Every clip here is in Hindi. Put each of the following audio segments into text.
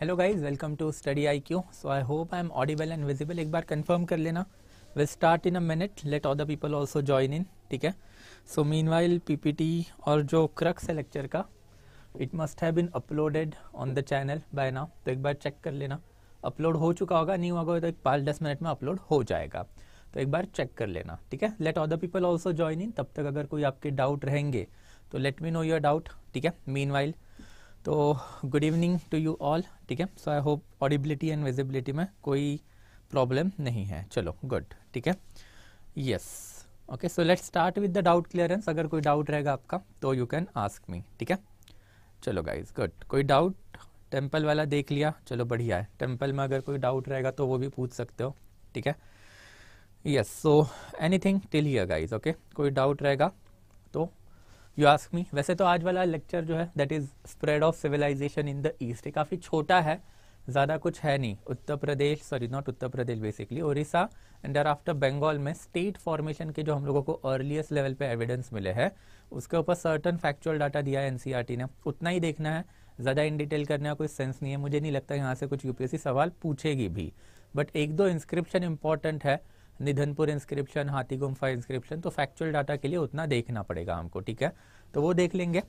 Hello guys welcome to study I Q so I hope I am audible and visible एक बार कंफर्म कर लेना will start in a minute let the people also join in ठीक है सो मीन वाइल पी और जो क्रक्स है लेक्चर का it must have been uploaded on the channel by now तो एक बार चेक कर लेना अपलोड हो चुका होगा नहीं होगा तो एक पाँच दस मिनट में अपलोड हो जाएगा तो एक बार चेक कर लेना ठीक है let the people also join in तब तक अगर कोई आपके डाउट रहेंगे तो let me know your doubt ठीक है मीन वाइल तो good evening to you all ठीक है so I hope audibility and visibility में कोई प्रॉब्लम नहीं है चलो गुड ठीक है yes okay so let's start with the doubt clearance अगर कोई डाउट रहेगा आपका तो यू कैन आस्क मी ठीक है चलो गाइज गुड कोई डाउट टेम्पल वाला देख लिया चलो बढ़िया है टेम्पल में अगर कोई डाउट रहेगा तो वो भी पूछ सकते हो ठीक है yes so anything till here guys okay कोई डाउट रहेगा तो यू आस्क मी वैसे तो आज वाला लेक्चर जो है that is spread of civilisation in the east काफ़ी छोटा है ज़्यादा कुछ है नहीं Uttar Pradesh sorry not Uttar Pradesh basically Orissa and after Bengal में स्टेट फॉर्मेशन के जो हम लोगों को अर्लीस्ट लेवल पे एविडेंस मिले हैं उसके ऊपर सर्टन फैक्चुअल डाटा दिया है एनसीईआरटी e ने उतना ही देखना है ज़्यादा इन डिटेल करने का कोई सेंस नहीं है मुझे नहीं लगता यहाँ से कुछ यूपीएससी सवाल पूछेगी भी बट एक दो इंस्क्रिप्शन इंपॉर्टेंट है निधनपुर इंस्क्रिप्शन हाथी गुम्फा इंस्क्रिप्शन तो फैक्चुअल डाटा के लिए उतना देखना पड़ेगा हमको ठीक है तो वो देख लेंगे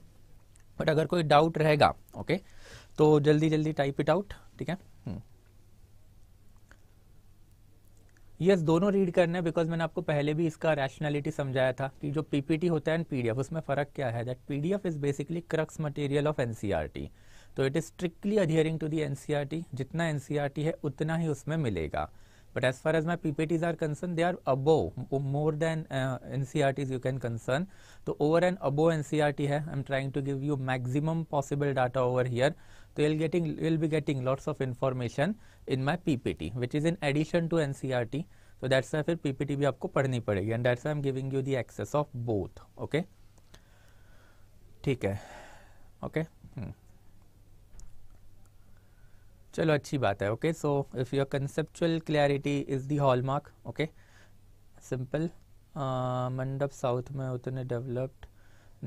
बट अगर कोई डाउट रहेगा ओके तो जल्दी जल्दी टाइप इट आउट ठीक है यस हम्म। yes, दोनों रीड करना है बिकॉज मैंने आपको पहले भी इसका रैशनैलिटी समझाया था कि जो पीपीटी होता है एंड पीडीएफ उसमें फ़र्क क्या है that PDF is basically crux material of NCERT तो it is strictly adhering to the NCERT जितना एनसीईआरटी e है उतना ही उसमें मिलेगा But as far as my PPTs are concerned, they are above, more than uh, NCRTs you can concern. So over and above NCRT hai, I'm trying to give you maximum possible data over here. So you'll, getting, you'll be getting lots of information in my PPT, which is in addition to NCRT. So that's why फिर PPT भी आपको पढ़नी पड़ेगी and that's why I'm giving you the access of both, okay? ठीक है, okay? चलो अच्छी बात है okay so if your conceptual clarity is the hallmark okay simple mandap south में उतने डेवलप्ड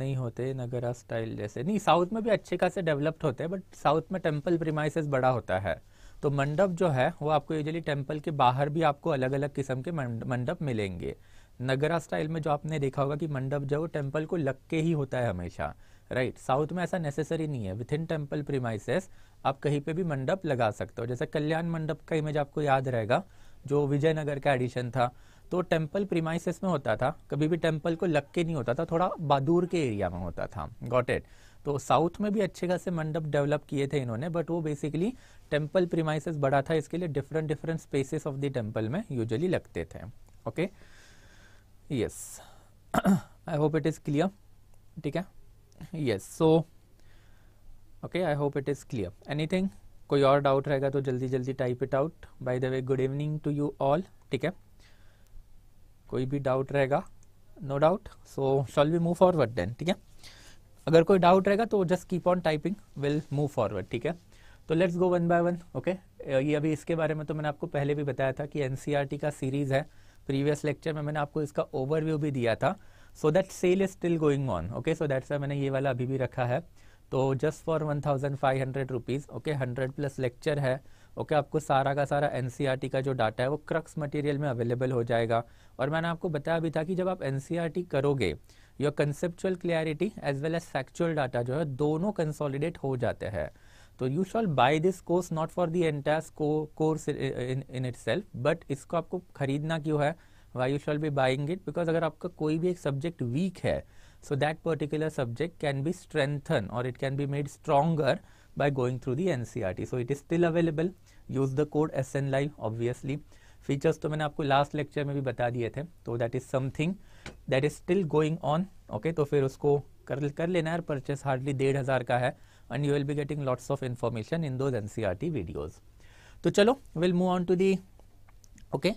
नहीं होते नगरा स्टाइल जैसे नहीं साउथ में भी अच्छे खासे डेवलप्ड होते हैं बट साउथ में टेम्पल प्रीमाइसेस बड़ा होता है तो मंडप जो है वो आपको यूजली टेम्पल के बाहर भी आपको अलग अलग किस्म के मंडप मिलेंगे नगरा स्टाइल में जो आपने देखा होगा कि मंडप जो है वो टेम्पल को लग के ही होता है हमेशा राइट right? साउथ में ऐसा नेसेसरी नहीं है विथ इन टेम्पल प्रीमाइसेस आप कहीं पे भी मंडप लगा सकते हो जैसे कल्याण मंडप का इमेज आपको याद रहेगा जो विजयनगर का एडिशन था तो टेम्पल प्रीमाइसिस में होता था कभी भी टेम्पल को लग के नहीं होता था थोड़ा बादूर के एरिया में होता था गॉट इट तो साउथ में भी अच्छे खासे मंडप डेवलप किए थे इन्होंने बट वो बेसिकली टेम्पल प्रीमाइसिस बड़ा था इसके लिए different different spaces of the temple में यूजली लगते थे okay yes I hope it is clear ठीक है yes so okay I hope it is clear anything कोई और डाउट रहेगा तो जल्दी जल्दी type it out by the way good evening to you all ठीक है कोई भी डाउट रहेगा no doubt so shall we move forward then ठीक है अगर कोई डाउट रहेगा तो just keep on typing will move forward ठीक है तो let's go one by one okay ये अभी इसके बारे में तो मैंने आपको पहले भी बताया था कि एन e का सीरीज़ है प्रीवियस लेक्चर में मैंने आपको इसका ओवरव्यू भी दिया था so that sale is still going on okay so that's मैंने ये वाला अभी भी रखा है तो just for one thousand five hundred rupees okay hundred plus lecture है ओके okay, आपको सारा का सारा एन e का जो डाटा है वो क्रक्स मटेरियल में अवेलेबल हो जाएगा और मैंने आपको बताया भी था कि जब आप एन e करोगे your conceptual clarity as well as factual data जो है दोनों कंसोलिडेट हो जाते हैं तो you shall buy this course not for the entire course in itself but इसको आपको खरीदना क्यों है why you shall be buying it because अगर आपका कोई भी एक सब्जेक्ट वीक है So that particular subject can be strengthened or it can be made stronger by going through the NCRT. E so it is still available. Use the code SN Live obviously. Features तो मैंने आपको लास्ट लेक्चर में भी बता दिए थे तो that is something that is still going on okay तो फिर उसको कर कर लेना है परचेस हार्डली डेढ़ हज़ार का है and you will be getting lots of information in those N C R T videos तो चलो will move on to the okay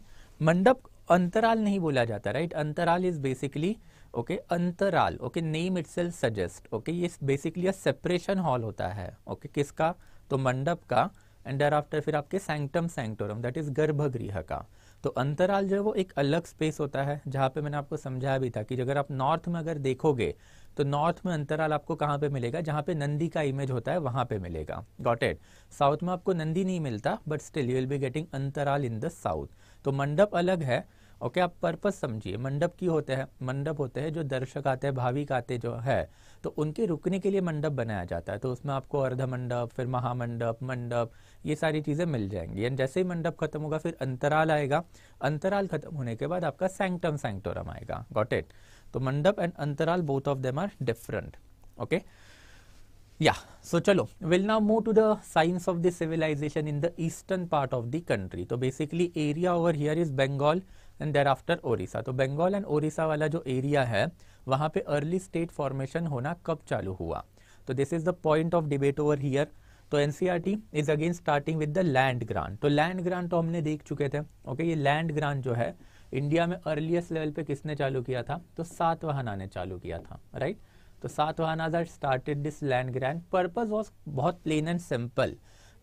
mandap antarala नहीं बोला जाता right right? Antarala is basically okay okay, antarala okay name itself suggest okay ये बेसिकली अ सेपरेशन हॉल होता है ओके okay, किसका तो मंडप का एंड डर आफ्टर फिर आपके सैंक्टम सेंक्टोरम दैट इज गर्भगृह का तो अंतराल जो है वो एक अलग स्पेस होता है जहाँ पे मैंने आपको समझाया भी था कि अगर आप नॉर्थ में अगर देखोगे तो नॉर्थ में अंतराल आपको कहाँ पे मिलेगा जहाँ पे नंदी का इमेज होता है वहाँ पे मिलेगा गॉट इट साउथ में आपको नंदी नहीं मिलता but still you will be getting antarala in the south तो मंडप अलग है ओके आप पर्पस समझिए मंडप की होते हैं मंडप होते हैं जो दर्शक आते हैं भाविक आते जो है तो उनके रुकने के लिए मंडप बनाया जाता है तो उसमें आपको अर्ध मंडप फिर महामंडप मंडप ये सारी चीज़ें मिल जाएंगी एंड जैसे ही मंडप खत्म होगा फिर अंतराल आएगा अंतराल खत्म होने के बाद आपका सैंक्टम सैंक्टोरम आएगा गॉट इट तो mandap and antarala both of them are different okay या सो चलो will now move to the science of the civilisation in the eastern part of the country तो basically area over here is Bengal and there thereafter Orissa तो बंगाल एंड ओरिसा वाला जो एरिया है वहाँ पे अर्ली स्टेट फॉर्मेशन होना कब चालू हुआ तो this is the point of debate over here तो N is again starting with the land grant तो लैंड ग्रांट तो हमने देख चुके थे ओके ये लैंड ग्रांट जो है इंडिया में अर्लीस्ट लेवल पे किसने चालू किया था तो सात सातवाहना ने चालू किया था राइट right? तो Satavahanas are started this land grant purpose was बहुत plain and simple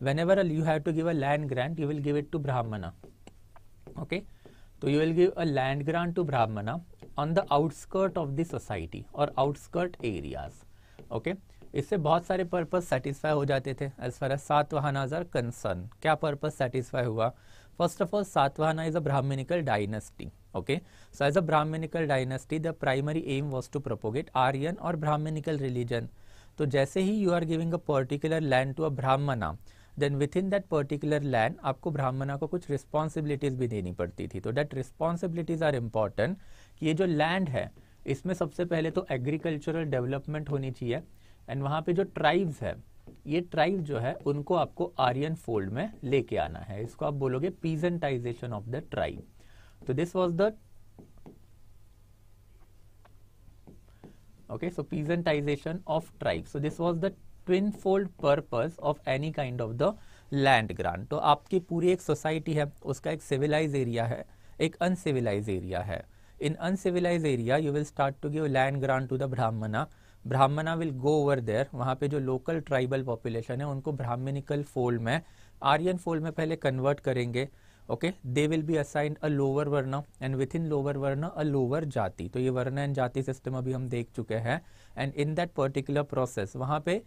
whenever you have to give a land grant you will give it to Brahmana okay okay? तो you will give a land grant to Brahmana on the outskirt of the society और आउटस्कर्ट एरियाज ओके इससे बहुत सारे पर्पज सेटिस्फाई हो जाते थे as far as Satavahana are concern क्या पर्पज सेटिस्फाई हुआ first of all Satavahana is a brahmanical dynasty okay so as a brahmanical dynasty the primary aim was to propagate Aryan और ब्राह्मणिकल रिलीजन तो जैसे ही you are giving a particular land to a Brahmana then within that particular land आपको ब्राह्मणा को कुछ रिस्पॉन्सिबिलिटीज भी देनी पड़ती थी तो डेट रिस्पॉन्सिबिलिटीज आर इम्पॉर्टेंट कि ये जो लैंड है इसमें सबसे पहले तो एग्रीकल्चरल डेवलपमेंट होनी चाहिए एंड वहाँ पे जो ट्राइब्स है ये ट्राइब जो है उनको आपको आर्यन फोल्ड में लेके आना है इसको आप बोलोगे पीजेंटाइजेशन ऑफ द ट्राइब तो this was the okay so peasantization ऑफ tribes so this was the twin fold purpose of any kind of the land grant तो आपकी पूरी एक सोसाइटी है उसका एक सिविलाइज एरिया है एक अनसिविलाइज एरिया है in uncivilize area you will start to give land grant to the Brahmana Brahmana will go over there वहाँ पे जो लोकल ट्राइबल पॉपुलेशन है उनको ब्राह्मणिकल फोल्ड में आर्यन फोल्ड में पहले कन्वर्ट करेंगे okay they will be assigned a lower varna and within lower varna a lower जाति तो ये वर्ण एंड जाति सिस्टम अभी हम देख चुके हैं and in that particular process वहाँ पे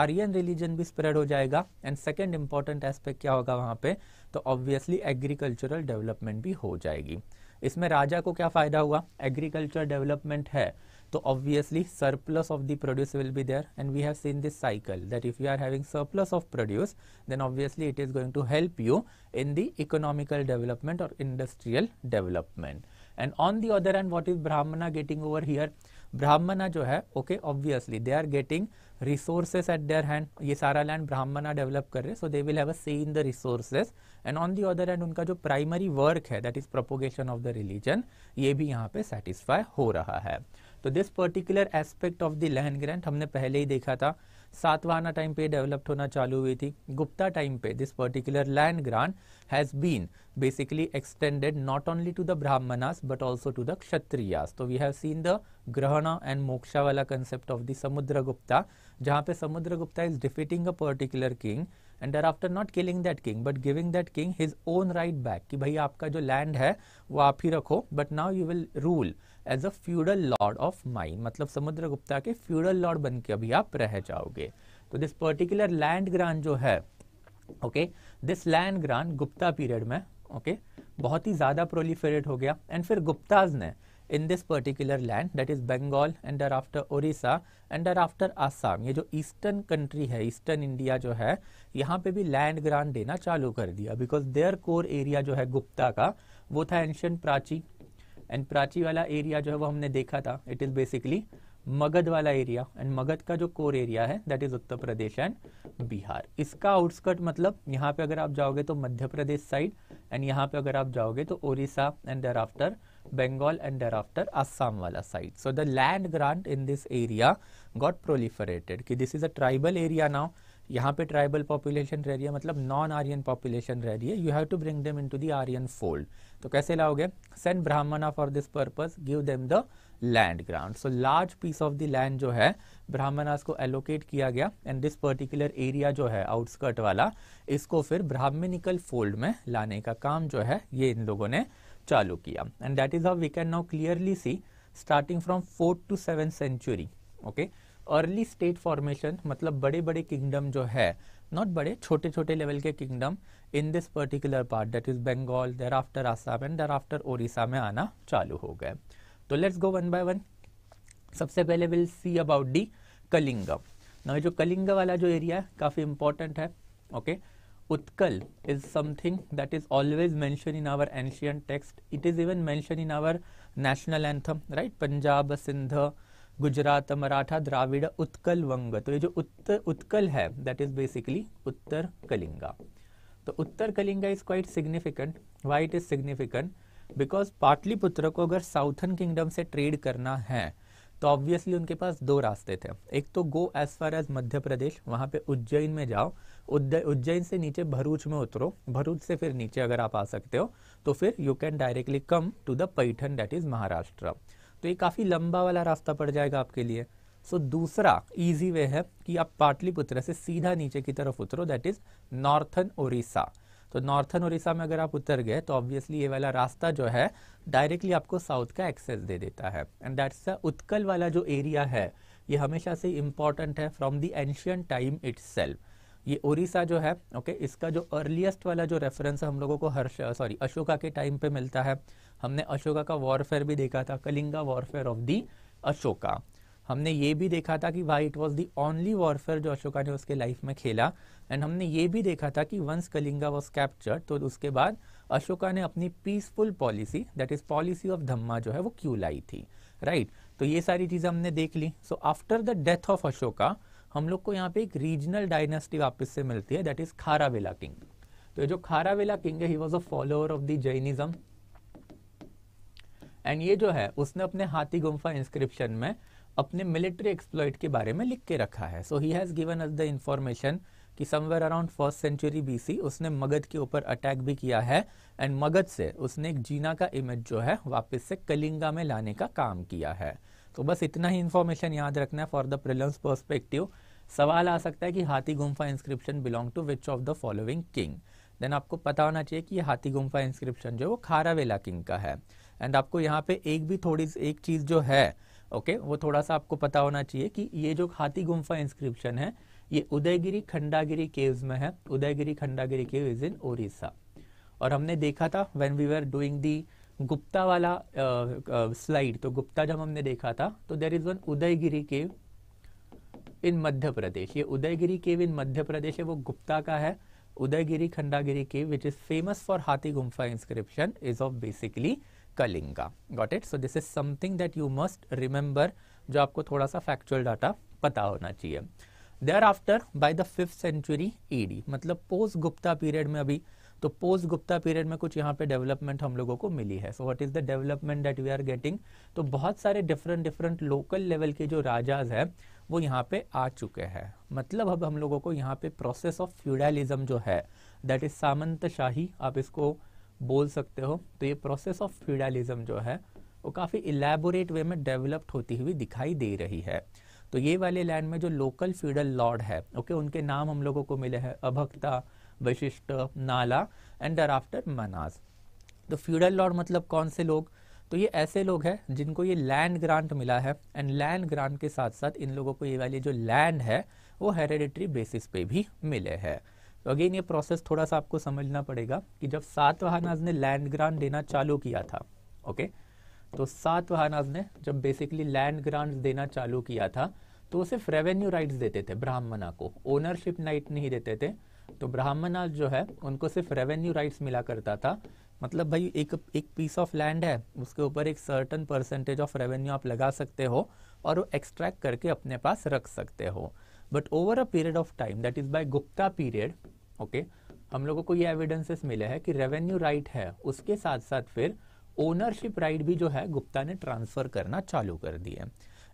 आर्यन रिलीजन भी स्प्रेड हो जाएगा एंड सेकेंड इंपॉर्टेंट एस्पेक्ट क्या होगा वहाँ पे तो ऑब्वियसली एग्रीकल्चरल डेवलपमेंट भी हो जाएगी इसमें राजा को क्या फ़ायदा हुआ एग्रीकल्चर डेवलपमेंट है तो obviously surplus of the produce will be there and we have seen this cycle that if you are having surplus of produce then obviously it is going to help you in the economical development और industrial development and on the other end what is Brahmana getting over here Brahmana जो है okay obviously they are getting resources at their hand ये सारा लैंड ब्राह्मणा डेवलप कर रहे हैं सो they will have a say in the resources and on the other end उनका जो प्राइमरी वर्क है that is propagation of the religion ये भी यहाँ पे सेटिस्फाई हो रहा है तो this particular aspect of the land grant हमने पहले ही देखा था सातवाना टाइम पे डेवलप्ड होना चालू हुई थी गुप्ता टाइम पे this particular land grant has been basically extended not only to the Brahmanas but also to the Kshatriyas तो we have seen the grahan and moksha वाला concept of the Samudra Gupta जहां पे Samudra Gupta is defeating a particular king and there after not killing that king but giving that king his own right back कि भाई आपका जो लैंड है वो आप ही रखो but now you will rule as a feudal lord of mine मतलब समुद्र गुप्ता के फ्यूडल लॉर्ड बन के अभी आप रह जाओगे तो दिस पर्टिकुलर लैंड ग्रांट जो है okay this land grant Gupta period में ओके okay, बहुत ही ज़्यादा प्रोलीफेरेट हो गया एंड फिर गुप्ताज ने in this particular land that is Bengal and are after Odisha and are after Assam ये जो ईस्टर्न कंट्री है ईस्टर्न इंडिया जो है यहाँ पे भी लैंड ग्रांट देना चालू कर दिया बिकॉज देयर कोर एरिया जो है गुप्ता का वो था एंशियंट प्राची एंड प्राची वाला एरिया जो है वो हमने देखा था इट इज़ बेसिकली मगध वाला एरिया एंड मगध का जो कोर एरिया है that is Uttar Pradesh and Bihar इसका आउटस्कर्ट मतलब यहाँ पे अगर आप जाओगे तो मध्य प्रदेश साइड एंड यहाँ पे अगर आप जाओगे तो Odisha and there after Bengal and there after Assam वाला side so the land grant in this area got proliferated कि this is a tribal area now यहाँ पे ट्राइबल पॉपुलेशन रह रही है मतलब नॉन आर्यन पॉपुलेशन रह रही है you have to bring them into the Aryan fold तो कैसे लाओगे send Brahmana for this purpose give them the land ground so large piece of the land जो है ब्राह्मणास को एलोकेट किया गया एंड दिस पर्टिकुलर एरिया जो है आउटस्कर्ट वाला इसको फिर ब्राह्मणिकल फोल्ड में लाने का काम जो है ये इन लोगों ने चालू किया and that is how we can now clearly see starting from fourth to seventh century okay okay? Early state formation मतलब बड़े बड़े किंगडम जो है नॉट बड़े छोटे छोटे लेवल के kingdom in this particular part that is Bengal there after Assam and there after Odisha में आना चालू हो गए तो let's go one by one सबसे पहले will see about the Kalingam ना जो कलिंगा वाला जो एरिया है काफ़ी इंपॉर्टेंट है okay okay? Utkal is something that is always mentioned in our ancient text. It is even mentioned in our national anthem, right? Punjab, Sindh, Gujarat Maratha Dravida Utkal Banga तो ये जो उत्तर उत्कल है that is basically Uttar Kalinga तो Uttar Kalinga is quite significant why it is significant because Pataliputra को अगर साउथर्न किंगडम से ट्रेड करना है तो ऑब्वियसली उनके पास दो रास्ते थे एक तो गो एज फार एज मध्य प्रदेश वहाँ पे उज्जैन में जाओ उज्जैन से नीचे भरूच में उतरो भरूच से फिर नीचे अगर आप आ सकते हो तो फिर you can directly come to the Paithan that is Maharashtra तो ये काफ़ी लंबा वाला रास्ता पड़ जाएगा आपके लिए सो so, दूसरा इजी वे है कि आप पाटलिपुत्र से सीधा नीचे की तरफ उतरो दैट इज़ नॉर्थन ओरिसा तो नॉर्थन ओरिसा में अगर आप उतर गए तो ऑब्वियसली ये वाला रास्ता जो है डायरेक्टली आपको साउथ का एक्सेस दे देता है एंड दैट्स द उत्कल वाला जो एरिया है ये हमेशा से इम्पॉर्टेंट है from the ancient time it's ये ओरिसा जो है ओके okay, इसका जो अर्लीस्ट वाला जो रेफरेंस हम लोगों को हर्ष सॉरी अशोका के टाइम पे मिलता है हमने अशोका का वॉरफेयर भी देखा था Kalinga warfare of the Ashoka हमने ये भी देखा था कि why it was the only warfare जो अशोका ने उसके लाइफ में खेला एंड हमने ये भी देखा था कि वंस कलिंगा वॉज कैप्चर्ड तो उसके बाद अशोका ने अपनी peaceful policy that is policy of dhamma जो है वो क्यों लाई थी राइट right? तो ये सारी चीज़ें हमने देख ली so after the death of Ashoka हम लोग को यहाँ पे एक रीजनल डायनेस्टी वापस से मिलती है दैट इज खारावेला किंग तो ये जो खारावेला किंग है ही was a follower of the Jainism and ये जो है उसने अपने हाथी गुम्फा इंस्क्रिप्शन में अपने मिलिट्री एक्सप्लॉइट के बारे में लिख के रखा है so he has given us the information कि somewhere around first century BC उसने मगध के ऊपर अटैक भी किया है एंड मगध से उसने एक जीना का इमेज जो है वापस से कलिंगा में लाने का काम किया है तो बस इतना ही इंफॉर्मेशन याद रखना है फॉर द प्रिलम्स पर्सपेक्टिव सवाल आ सकता है कि Hathi गुम्फा inscription belong to which of the following king then आपको पता होना चाहिए कि ये हाथी गुम्फा इंस्क्रिप्शन जो है वो खारावेला किंग का है एंड आपको यहाँ पे एक भी थोड़ी एक चीज़ जो है ओके okay, वो थोड़ा सा आपको पता होना चाहिए कि ये जो हाथी गुम्फा इंस्क्रिप्शन है ये उदयगिरी खंडागिरी केव्स में है Udayagiri Khandagiri cave is in Orissa और हमने देखा था when we were doing the Gupta वाला स्लाइड uh, तो गुप्ता जब हमने देखा था तो there is one Udayagiri cave in Madhya Pradesh ये उदयगिरी केव इन मध्य प्रदेश है वो गुप्ता का है Udayagiri Khandagiri cave which is famous for Hathi गुम्फा inscription is of basically Kalinga got it so this is something that you must remember जो आपको थोड़ा सा फैक्चुअल डाटा पता होना चाहिए there after by the fifth century AD मतलब पोस्ट गुप्ता पीरियड में अभी तो पोस्ट गुप्ता पीरियड में कुछ यहाँ पे डेवलपमेंट हम लोगों को मिली है so what is the development that we are getting तो बहुत सारे डिफरेंट डिफरेंट लोकल लेवल के जो राजाज हैं वो यहाँ पे आ चुके हैं मतलब अब हम लोगों को यहाँ पे प्रोसेस ऑफ फ्यूडलिज्म जो है दैट इज सामंत शाही आप इसको बोल सकते हो तो ये प्रोसेस ऑफ फ्यूडलिज्म जो है वो काफ़ी इलेबोरेट वे में डेवलप्ड होती हुई दिखाई दे रही है तो ये वाले लैंड में जो लोकल फ्यूडल लॉर्ड है ओके उनके नाम हम लोगों को मिले हैं अभक्ता वशिष्ठ नाला एंड डर आफ्टर मनाज तो फ्यूडल लॉर्ड मतलब कौन से लोग तो ये ऐसे लोग हैं जिनको ये लैंड ग्रांट मिला है एंड लैंड ग्रांट के साथ साथ इन लोगों को ये वाली जो लैंड है वो हेरेडिटरी बेसिस पे भी मिले हैं तो अगेन ये प्रोसेस थोड़ा सा आपको समझना पड़ेगा कि जब सातवाहनाज ने लैंड ग्रांट देना चालू किया था ओके तो सातवाहनाज ने जब बेसिकली लैंड ग्रांट देना चालू किया था तो वो सिर्फ रेवेन्यू राइट्स देते थे ब्राह्मणा को ओनरशिप नाइट नहीं देते थे तो ब्राह्मणा जो है उनको सिर्फ रेवेन्यू राइट्स मिला करता था मतलब भाई एक एक पीस ऑफ लैंड है उसके ऊपर एक सर्टन परसेंटेज ऑफ रेवेन्यू आप लगा सकते हो और वो एक्सट्रैक्ट करके अपने पास रख सकते हो but over a period of time that is by Gupta period okay हम लोगों को ये एविडेंसेस मिले हैं कि रेवेन्यू राइट right है उसके साथ साथ फिर ओनरशिप राइट right भी जो है गुप्ता ने ट्रांसफर करना चालू कर दिया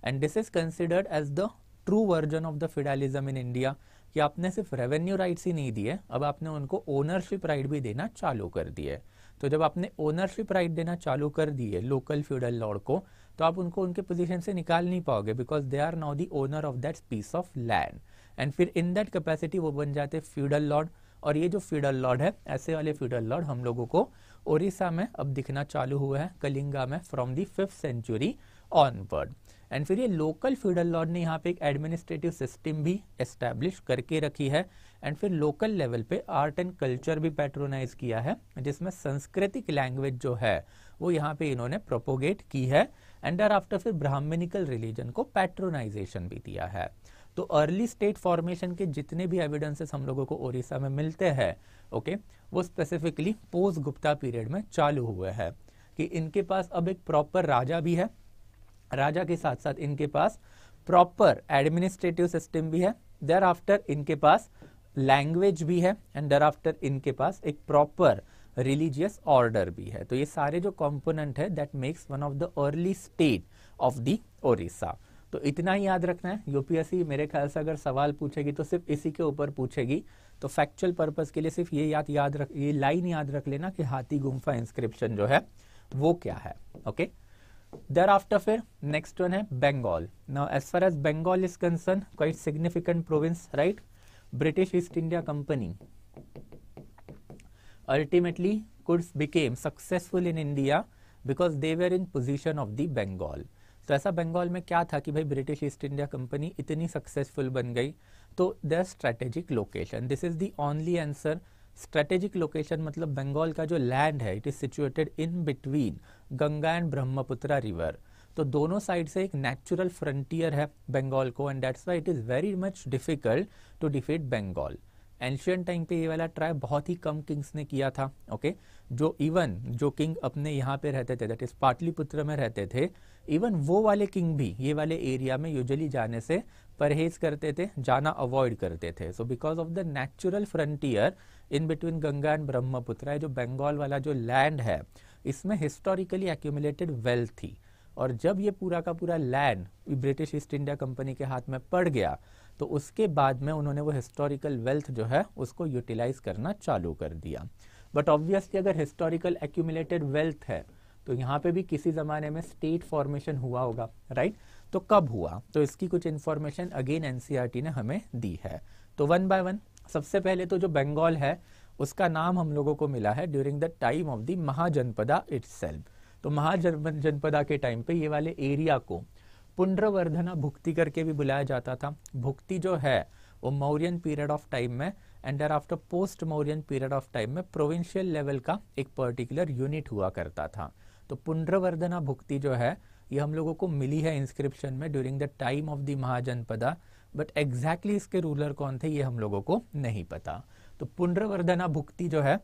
and this is considered as the true version of the feudalism in India कि आपने सिर्फ रेवेन्यू राइट्स ही नहीं दिए अब आपने उनको ओनरशिप राइट right भी देना चालू कर दिए तो जब आपने ओनरशिप राइट देना चालू कर दिए लोकल फ्यूडल लॉर्ड को तो आप उनको उनके पोजीशन से निकाल नहीं पाओगे because they are now the owner of that piece of land and फिर इन दैट कैपेसिटी वो बन जाते फ्यूडल लॉर्ड और ये जो फ्यूडल लॉर्ड है ऐसे वाले फ्यूडल लॉर्ड हम लोगों को ओडिशा में अब दिखना चालू हुआ है कलिंगा में from the fifth century onward and फिर ये लोकल फ्यूडल लॉर्ड ने यहाँ पे एक एडमिनिस्ट्रेटिव सिस्टम भी एस्टेब्लिश करके रखी है एंड फिर लोकल लेवल पे आर्ट एंड कल्चर भी पैट्रोनाइज किया है जिसमें संस्कृतिक लैंग्वेज जो है वो यहाँ पे इन्होंने प्रोपोगेट की है एंड आर आफ्टर फिर ब्राह्मणिकल रिलीजन को पैट्रोनाइजेशन भी दिया है तो अर्ली स्टेट फॉर्मेशन के जितने भी एविडेंसेस हम लोगों को ओडिशा में मिलते हैं ओके वो स्पेसिफिकली पोस्ट गुप्ता पीरियड में चालू हुए हैं कि इनके पास अब एक प्रॉपर राजा भी है राजा के साथ साथ इनके पास प्रॉपर एडमिनिस्ट्रेटिव सिस्टम भी है देर आफ्टर इनके पास लैंग्वेज भी है एंड देर आफ्टर इनके पास एक प्रॉपर रिलीजियस ऑर्डर भी है तो ये सारे जो कॉम्पोनेंट है that makes one of the early state of the Orissa तो इतना ही याद रखना है यूपीएससी मेरे ख्याल से अगर सवाल पूछेगी तो सिर्फ इसी के ऊपर पूछेगी तो फैक्चुअल पर्पज के लिए सिर्फ ये याद याद रख ये लाइन याद रख लेना कि हाथी गुम्फा इंस्क्रिप्शन जो है वो क्या है ओके देर आफ्टर फिर नेक्स्ट वन है Bengal now as far as Bengal is concern quite significant province right British East India Company ultimately Kurds became successful in India because they were in position of the Bengal. तो ऐसा बंगाल में क्या था कि भाई ब्रिटिश ईस्ट इंडिया कंपनी इतनी सक्सेसफुल बन गई तो the strategic location this is the only answer strategic location मतलब बंगाल का जो लैंड है it is situated in between Ganga and Brahmaputra river तो दोनों साइड से एक नेचुरल फ्रंटियर है बंगाल को and that's why it is very much difficult to defeat Bengal ancient time पे ये वाला ट्राई बहुत ही कम किंग्स ने किया था ओके जो इवन जो किंग अपने यहाँ पे रहते थे दैट इज पाटलिपुत्र में रहते थे इवन वो वाले किंग भी ये वाले एरिया में यूजली जाने से परहेज करते थे जाना अवॉइड करते थे so because of the natural frontier in between Ganga and Brahmaputra जो बंगाल वाला जो लैंड है इसमें हिस्टोरिकली एक्यूमुलेटेड वेल्थ थी और जब ये पूरा का पूरा land British East India Company के हाथ में पड़ गया तो उसके बाद में उन्होंने वो हिस्टोरिकल वेल्थ जो है उसको यूटिलाइज करना चालू कर दिया बट ऑब्वियसली अगर हिस्टोरिकल एक्यूमुलेटेड वेल्थ है तो यहाँ पे भी किसी ज़माने में स्टेट फॉर्मेशन हुआ होगा राइट तो कब हुआ तो इसकी कुछ इन्फॉर्मेशन अगेन एनसीईआरटी ने हमें दी है तो वन बाय वन सबसे पहले तो जो बंगाल है उसका नाम हम लोगों को मिला है during the time of the Mahajanapada it's तो महाजनपदा के टाइम पे ये वाले एरिया को पुनर्वर्धना भुक्ति करके भी बुलाया जाता था भुक्ति जो है वो मौर्यन पीरियड ऑफ टाइम में and there after post Mauryan period of time में प्रोविंशियल लेवल का एक पर्टिकुलर यूनिट हुआ करता था तो पुनर्वर्धना भुक्ति जो है ये हम लोगों को मिली है इंस्क्रिप्शन में during the time of the Mahajanapada but exactly इसके रूलर कौन थे ये हम लोगों को नहीं पता तो पुनर्वर्धना भुक्ति जो है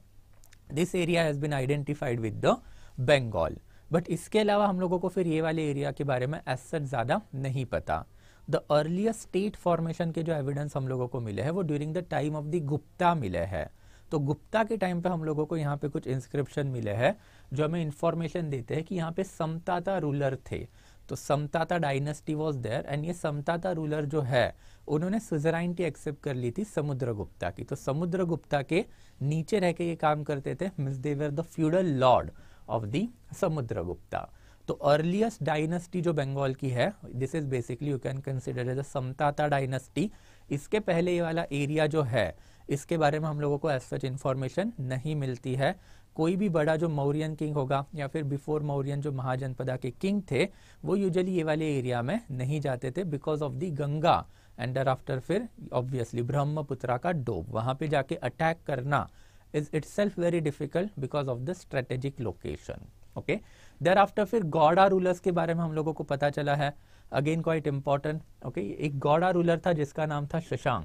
this area has been identified with the Bengal but इसके अलावा हम लोगों को फिर ये वाले एरिया के बारे में एस सच ज़्यादा नहीं पता द अर्लीस्ट स्टेट फॉर्मेशन के जो एविडेंस हम लोगों को मिले हैं वो during the time of the Gupta मिले हैं तो गुप्ता के टाइम पे हम लोगों को यहाँ पे कुछ इंस्क्रिप्शन मिले हैं जो हमें इन्फॉर्मेशन देते हैं कि यहाँ पे समताता रूलर थे तो Samatata dynasty was there and ये समताता रूलर जो है उन्होंने की एक्सेप्ट कर ली थी समुद्र की तो समुद्र के नीचे रह के ये काम करते थे मिस देवर the feudal lord of the Samudragupta तो अर्लिएस्ट डायनेस्टी जो बंगाल की है this is basically you can consider as a Samatata dynasty इसके पहले ये वाला एरिया जो है इसके बारे में हम लोगों को एज सच इन्फॉर्मेशन नहीं मिलती है कोई भी बड़ा जो मौर्यन किंग होगा या फिर बिफोर मौर्यन जो महाजनपदा के किंग थे वो यूजली ये वाले एरिया में नहीं जाते थे because of the Ganga and after फिर ऑब्वियसली ब्रह्मपुत्रा का डोब वहां पे जाके अटैक करना is itself very difficult because of the strategic location. Okay there after फिर गौड़ा रूलर्स के बारे में हम लोगों को पता चला है अगेन क्वाइट इम्पॉर्टेंट ओके एक गौड़ा रूलर था जिसका नाम था शशांक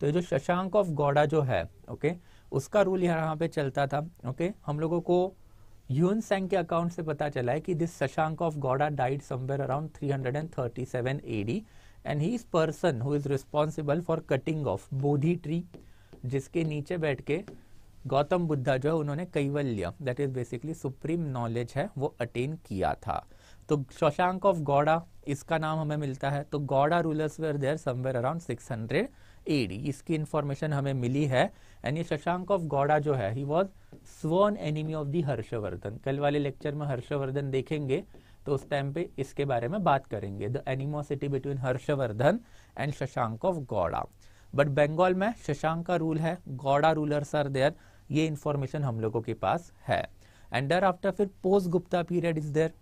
तो ये जो शशांक ऑफ गौड़ा जो है ओके okay, उसका रूल यहाँ पे चलता था ओके okay, हम लोगों को यून सेंग के अकाउंट से पता चला है कि this Shashank of Gauda died somewhere around 337 AD and he is person who is responsible for cutting of Bodhi tree जिसके नीचे बैठ के गौतम बुद्धा जो है उन्होंने kaivalya that is basically supreme knowledge है वो अटेन किया था तो शशांक ऑफ गौड़ा इसका नाम हमें मिलता है तो Gauda rulers were there somewhere around 600 hundred AD इसकी इंफॉर्मेशन हमें मिली है एंड ये शशांक ऑफ गौड़ा जो है ही was sworn enemy of the Harshavardhana कल वाले लेक्चर में हर्षवर्धन देखेंगे तो उस टाइम पे इसके बारे में बात करेंगे the animosity between Harshavardhana and Shashank of Gauda but Bengal में शशांक का रूल है गौड़ा रूलर्स आर देयर ये इंफॉर्मेशन हम लोगों के पास है एंड डर आफ्टर फिर post Gupta period is there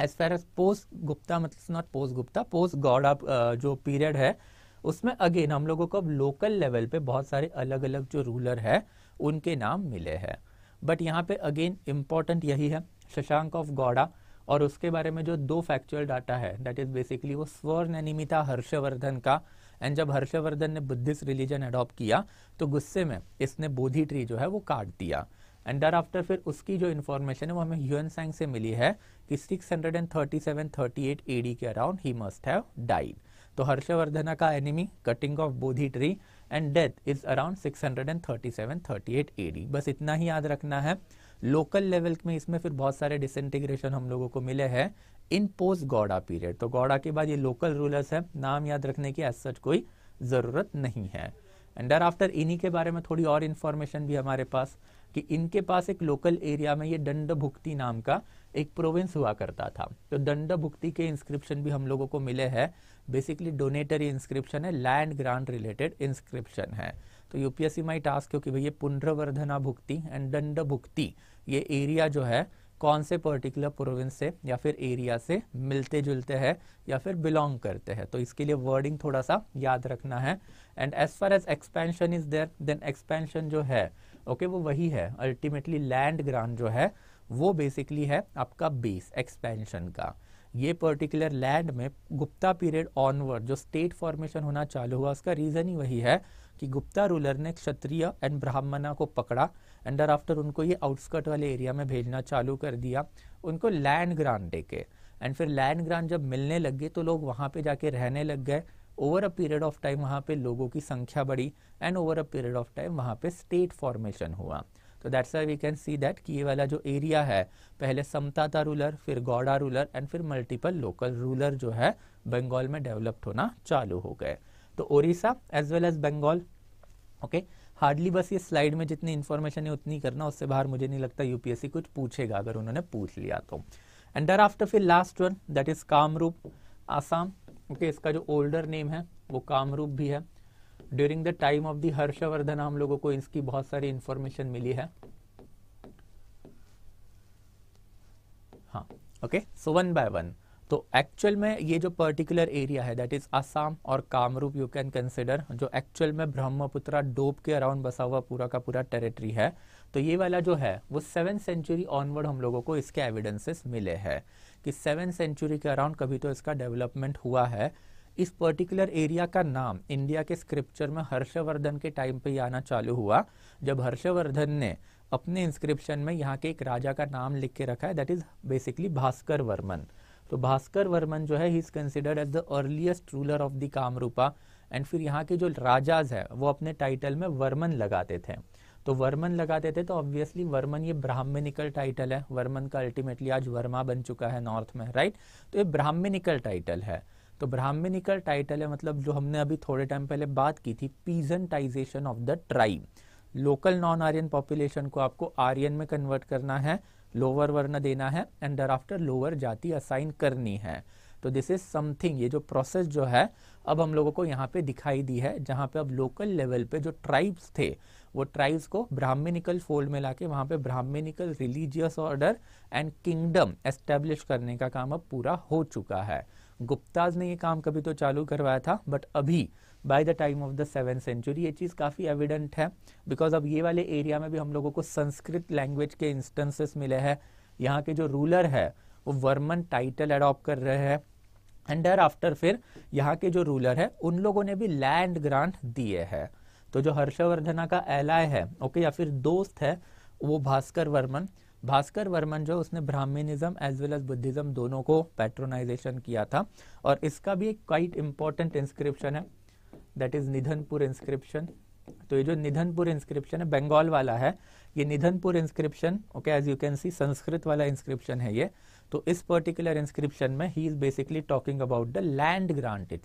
as far as post Gupta मतलब not post Gupta post Gaud of जो पीरियड है उसमें अगेन हम लोगों को अब लोकल लेवल पे बहुत सारे अलग अलग जो रूलर है उनके नाम मिले हैं बट यहाँ पे अगेन इम्पॉर्टेंट यही है शशांक ऑफ गौड़ा और उसके बारे में जो दो फैक्चुअल डाटा है दैट इज बेसिकली वो स्वर्ण अनिमिता हर्षवर्धन का एंड जब हर्षवर्धन ने बुद्धिस्ट रिलीजन अडॉप्ट किया तो गुस्से में इसने बोधि ट्री जो है वो काट दिया एंड डर आफ्टर फिर उसकी जो इन्फॉर्मेशन है वो हमें ह्यून सैंग से मिली है कि 637 38 एडी के around he must have died तो हर्षवर्धन का enemy cutting of Bodhi tree and death is around 637 38 AD बस इतना ही याद रखना है लोकल लेवल में इसमें फिर बहुत सारे डिसइंटीग्रेशन हम लोगों को मिले हैं इन पोस्ट गौड़ा पीरियड तो गौड़ा के बाद ये लोकल रूलर्स है नाम याद रखने की एज सच कोई ज़रूरत नहीं है एंड डर आफ्टर इन्हीं के बारे में थोड़ी और इन्फॉर्मेशन भी हमारे पास कि इनके पास एक लोकल एरिया में ये दंड भुक्ति नाम का एक प्रोविंस हुआ करता था तो दंड भुक्ति के इंस्क्रिप्शन भी हम लोगों को मिले हैं बेसिकली डोनेटरी इंस्क्रिप्शन है लैंड ग्रांट रिलेटेड इंस्क्रिप्शन है तो यूपीएससी माई टास्क क्योंकि भैया पुनर्वर्धना भुक्ति एंड दंड भुक्ति ये एरिया जो है कौन से पर्टिकुलर प्रोविंस से या फिर एरिया से मिलते जुलते हैं या फिर बिलोंग करते हैं तो इसके लिए वर्डिंग थोड़ा सा याद रखना है and as far as expansion is there then expansion जो है ओके okay, वो वही है अल्टीमेटली लैंड ग्रांट जो है वो बेसिकली है आपका बेस एक्सपेंशन का ये पर्टिकुलर लैंड में गुप्ता पीरियड ऑनवर्ड जो स्टेट फॉर्मेशन होना चालू हुआ उसका रीज़न ही वही है कि गुप्ता रूलर ने क्षत्रिय एंड ब्राह्मणा को पकड़ा एंड डर आफ्टर उनको ये आउटस्कर्ट वाले एरिया में भेजना चालू कर दिया उनको लैंड ग्रांट दे के एंड फिर लैंड ग्रांट जब मिलने लग गए तो लोग वहाँ पे जाके रहने लग गए over a period of time वहाँ पे लोगों की संख्या बढ़ी and over a period of time वहाँ पे स्टेट फॉर्मेशन हुआ तो that's we can see that कि ये वाला जो एरिया है पहले समताता रूलर फिर गौड़ा रूलर एंड फिर मल्टीपल लोकल रूलर जो है बंगाल में डेवलप्ड होना चालू हो गए तो Orissa as well as Bengal okay okay? Hardly बस ये स्लाइड में जितनी इन्फॉर्मेशन है उतनी करना उससे बाहर मुझे नहीं लगता यूपीएससी कुछ पूछेगा अगर उन्होंने पूछ लिया तो एंड डर आफ्टर फिर last one that is Kamrup Assam okay इसका जो ओल्डर नेम है वो कामरूप भी है during the time of the Harshavardhan हम लोगों को इसकी बहुत सारी इंफॉर्मेशन मिली है हाँ okay so one by one तो एक्चुअल में ये जो पर्टिकुलर एरिया है दैट इज असम और कामरूप यू कैन कंसिडर जो एक्चुअल में ब्रह्मपुत्रा डोब के अराउंड बसा हुआ पूरा का पूरा टेरिटरी है तो ये वाला जो है वो सेवन सेंचुरी ऑनवर्ड हम लोगों को इसके एविडेंसेस मिले हैं कि सेवन सेंचुरी के अराउंड कभी तो इसका डेवलपमेंट हुआ है इस पर्टिकुलर एरिया का नाम इंडिया के स्क्रिप्चर में हर्षवर्धन के टाइम पे आना चालू हुआ जब हर्षवर्धन ने अपने इंस्क्रिप्शन में यहाँ के एक राजा का नाम लिख के रखा है that is basically Bhaskar Varman तो भास्कर वर्मन जो है he is considered as the earliest ruler of the Kamarupa and फिर यहाँ के जो राजाज है वो अपने टाइटल में वर्मन लगाते थे तो वर्मन लगाते थे तो ऑब्वियसली वर्मन ये ब्राह्मणिकल टाइटल है वर्मन का अल्टीमेटली आज वर्मा बन चुका है नॉर्थ में राइट तो ये ब्राह्मणिकल टाइटल है तो ब्राह्मणिकल टाइटल है मतलब जो हमने अभी थोड़े टाइम पहले बात की थी peasantization of the tribe local non Aryan population को आपको आर्यन में कन्वर्ट करना है लोअर वर्ण देना है एंड डर आफ्टर लोअर जाति असाइन करनी है तो दिस इज समथिंग ये जो प्रोसेस जो है अब हम लोगों को यहाँ पे दिखाई दी है जहाँ पे अब लोकल लेवल पे जो ट्राइब्स थे वो ट्राइब्स को ब्राह्मणिकल फोल्ड में लाके वहाँ पे Brahmanical religious order and kingdom establish करने का काम अब पूरा हो चुका है गुप्ताज ने ये काम कभी तो चालू करवाया था बट अभी by the time of the seven century ये चीज़ काफ़ी एविडेंट है बिकॉज अब ये वाले एरिया में भी हम लोगों को संस्कृत लैंग्वेज के इंस्टेंसेस मिले हैं यहाँ के जो रूलर है वो वर्मन टाइटल अडॉप्ट कर रहे हैं एंड डर आफ्टर फिर यहाँ के जो रूलर है उन लोगों ने भी लैंड ग्रांट दिए हैं तो जो हर्षवर्धना का एलाय है ओके या फिर दोस्त है वो भास्कर वर्मन भास्कर वर्मन जो उसने Brahmanism as well as Buddhism दोनों को पैट्रोनाइजेशन किया था और इसका भी एक क्वाइट इम्पॉर्टेंट इंस्क्रिप्शन है दैट इज निधनपुर इंस्क्रिप्शन तो ये जो निधनपुर इंस्क्रिप्शन है बंगाल वाला है ये Nidhanpur inscription okay as you can see Sanskrit वाला इंस्क्रिप्शन है ये तो इस पर्टिकुलर इंस्क्रिप्शन में he is basically talking about the land grant it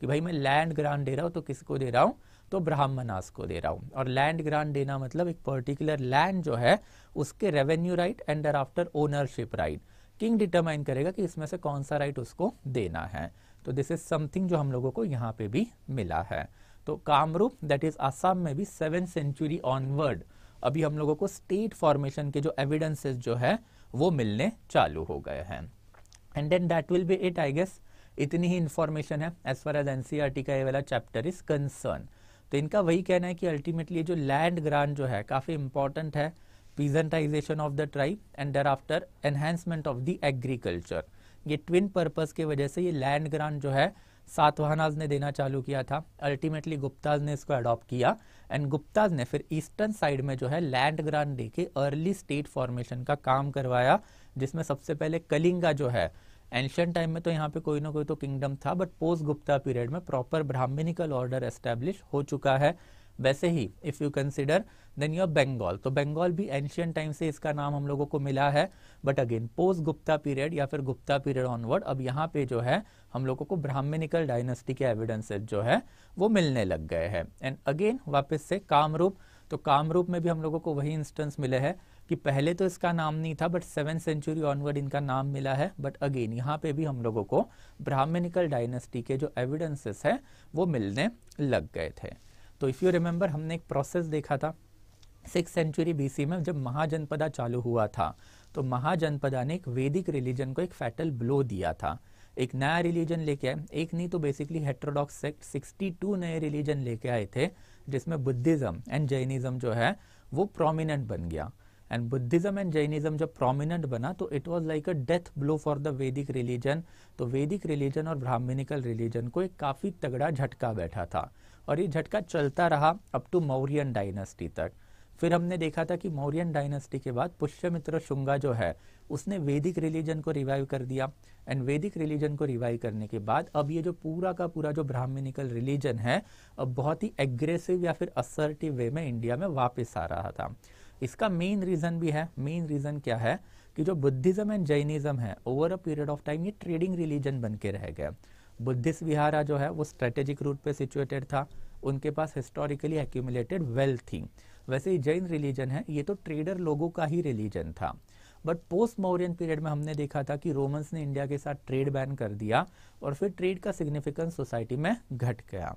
कि भाई मैं लैंड ग्रांट दे रहा हूँ तो किसको दे रहा हूँ तो ब्राह्मणास को दे रहा हूँ और लैंड ग्रांट देना मतलब एक पर्टिकुलर लैंड जो है उसके revenue right and after ownership right king determine करेगा कि इसमें से कौन सा राइट उसको देना है तो दिस इज समथिंग जो हम लोगों को यहाँ पे भी मिला है तो कामरूप दैट इज आसाम में भी सेवन सेंचुरी ऑनवर्ड अभी हम लोगों को स्टेट फॉर्मेशन के जो एविडेंसेस जो है वो मिलने चालू हो गए हैं and then that will be it I guess इतनी ही इन्फॉर्मेशन है एज फार एज एनसीआर का ये वाला चैप्टर इज कंसर्न तो इनका वही कहना है कि अल्टीमेटली जो लैंड ग्रांट जो है काफ़ी इंपॉर्टेंट है peasantization of the tribe and there after enhancement of the agriculture ये ट्विन पर्पज़ के वजह से ये लैंड ग्रांट जो है सातवाहनाज ने देना चालू किया था अल्टीमेटली गुप्ताज ने इसको अडॉप्ट किया एंड गुप्ताज ने फिर ईस्टर्न साइड में जो है लैंड ग्रांट देके अर्ली स्टेट फॉर्मेशन का काम करवाया जिसमें सबसे पहले कलिंगा जो है एंशियन टाइम में तो यहाँ पे कोई ना कोई तो किंगडम था बट पोस्ट गुप्ता पीरियड में प्रॉपर ब्राह्मणिकल ऑर्डर एस्टेब्लिश हो चुका है वैसे ही if you consider then your Bengal तो बंगाल भी एंशियंट टाइम से इसका नाम हम लोगों को मिला है but again post Gupta period या फिर गुप्ता पीरियड ऑनवर्ड अब यहाँ पे जो है हम लोगों को ब्राह्मणिकल डायनेस्टी के एविडेंसेज जो है वो मिलने लग गए हैं एंड अगेन वापस से कामरूप तो कामरूप में भी हम लोगों को वही इंस्टेंस मिले हैं कि पहले तो इसका नाम नहीं था बट सेवन सेंचुरी ऑनवर्ड इनका नाम मिला है बट अगेन यहाँ पे भी हम लोगों को ब्राह्मणिकल डायनेस्टी के जो एविडेंसेस हैं वो मिलने लग गए थे तो इफ़ यू रिमेंबर हमने एक प्रोसेस देखा था सिक्स सेंचुरी बीसी में जब महाजनपदा चालू हुआ था तो महाजनपदा ने एक वैदिक रिलीजन को एक फैटल ब्लो दिया था एक नया रिलीजन लेके आए एक नहीं तो बेसिकली हेट्रोडॉक्स सेक्ट 62 नए रिलीजन लेके आए थे जिसमें बुद्धिज़्म एंड जैनिज़्म जो है वो प्रोमिनेंट बन गया एंड बुद्धिज्म एंड जैनिज्म जब प्रोमिनेंट बना तो it was like a death blow for the Vedic religion तो वैदिक रिलीजन और ब्राह्मणिकल रिलीजन को एक काफ़ी तगड़ा झटका बैठा था और ये झटका चलता रहा अप टू मौर्यन डायनेस्टी तक फिर हमने देखा था कि मौर्यन डायनेस्टी के बाद पुष्यमित्र शुंगा जो है उसने वैदिक रिलीजन को रिवाइव कर दिया एंड वैदिक रिलीजन को रिवाइव करने के बाद अब ये जो पूरा का पूरा जो ब्राह्मणिकल रिलीजन है अब बहुत ही एग्रेसिव या फिर असर्टिव वे में इंडिया में वापस आ रहा था इसका मेन रीज़न भी है मेन रीज़न क्या है कि जो बुद्धिज़्म एंड जैनिज़्म है over a period of time ये ट्रेडिंग रिलीजन बन के रह गया बुद्धिस्ट विहारा जो है वो स्ट्रेटेजिक रूट पे सिचुएटेड था उनके पास हिस्टोरिकली एक्यूमुलेटेड वेल्थ थी वैसे ही जैन रिलीजन है ये तो ट्रेडर लोगों का ही रिलीजन था बट पोस्ट मौर्यन पीरियड में हमने देखा था कि रोमन्स ने इंडिया के साथ ट्रेड बैन कर दिया और फिर ट्रेड का सिग्निफिकेंस सोसाइटी में घट गया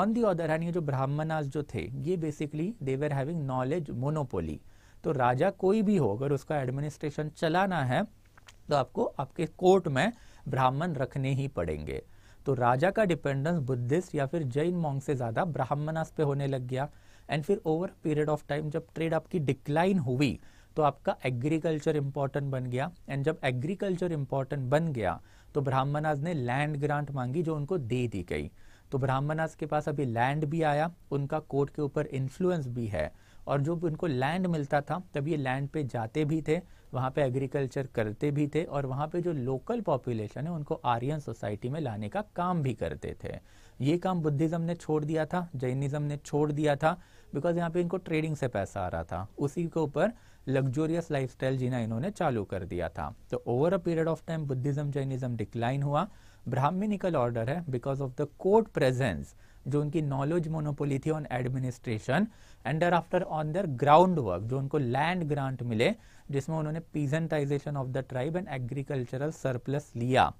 ऑन दी अदर हैंड ये जो ब्राह्मणास जो थे ये basically they were having knowledge monopoly तो राजा कोई भी हो अगर उसका एडमिनिस्ट्रेशन चलाना है तो आपको आपके कोर्ट में ब्राह्मण रखने ही पड़ेंगे तो राजा का डिपेंडेंस बुद्धिस्ट या फिर जैन मॉन्ग से ज़्यादा ब्राह्मणास पे होने लग गया एंड फिर ओवर पीरियड ऑफ टाइम जब ट्रेड आपकी डिक्लाइन हुई तो आपका एग्रीकल्चर इंपॉर्टेंट बन गया एंड जब एग्रीकल्चर इंपॉर्टेंट बन गया तो ब्राह्मणास ने लैंड ग्रांट मांगी जो उनको दे दी गई तो ब्राह्मणास के पास अभी लैंड भी आया उनका कोर्ट के ऊपर इन्फ्लुएंस भी है और जो उनको लैंड मिलता था तब ये लैंड पे जाते भी थे वहाँ पे एग्रीकल्चर करते भी थे और वहाँ पे जो लोकल पॉपुलेशन है उनको आर्यन सोसाइटी में लाने का काम भी करते थे ये काम बुद्धिज़्म ने छोड़ दिया था जैनिज़्म ने छोड़ दिया था बिकॉज यहाँ पे इनको ट्रेडिंग से पैसा आ रहा था उसी के ऊपर लग्जोरियस स्टाइल जीना इन्होंने चालू कर दिया था तो over a period of time Buddhism Jainism decline हुआ ब्राह्मणिकल ऑर्डर है because of the court presence जो उनकी नॉलेज मोनोपोली थी on administration and after on the ground work जो उनको लैंड ग्रांट मिले जिसमें उन्होंने peasantization of the tribe and agricultural surplus लिया